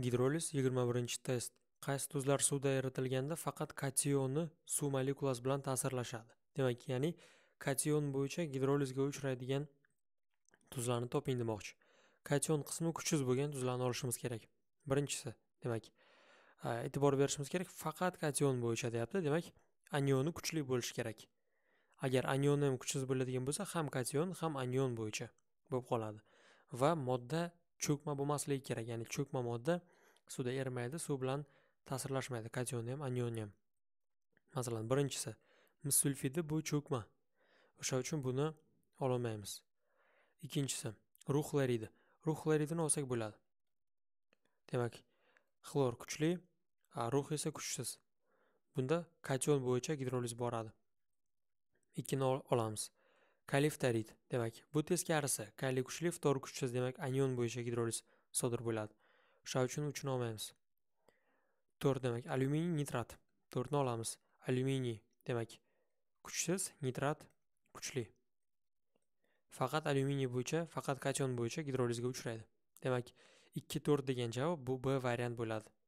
gidroliz 21 test qaysi tuzlar suvda eritilganda faqat kationni suv molekulasi bilan ta'sirlashadi demak ya'ni kation bo'yicha gidrolizga uchraydigan tuzlarni toping demoqchi kation qismi kuchsiz bo'lgan tuzlarni olishimiz kerak birinchisi demak e'tibor berishimiz kerak faqat kation bo'yicha deyapti demak anioni kuchli bo'lishi kerak agar anionni ham kuchsiz bo'ladigan bo'lsa ham kation ham anion bo'yicha bo'lib qoladi va modda cho'kma bo'lmasligi kerak ya'ni cho'kma modda suvda erimaydi suv bilan ta'sirlashmaydi kationni ham anionni ham masalan birinchisi mis sulfidi bu cho'kma o'sha uchun buni ololmaymiz ikkinchisi ruh xloridi ruh xloridini olsak bo'ladi demak xlor kuchli a ruh esa kuchsiz bunda kation bo'yicha gidroliz boradi ikkini olamiz kaliftarid demak bu teskarisi kali kuchli fitor kuchsiz demak anion bo'yicha gidroliz sodir bo'ladi o'sha uchun uchini olmaymiz to'rt demak alyuminiy nitrat to'rtni olamiz alyuminiy demak kuchsiz nitrat kuchli faqat alyuminiy bo'yicha faqat kation bo'yicha gidrolizga uchraydi demak ikki to'rt degan javob bu b variant bo'ladi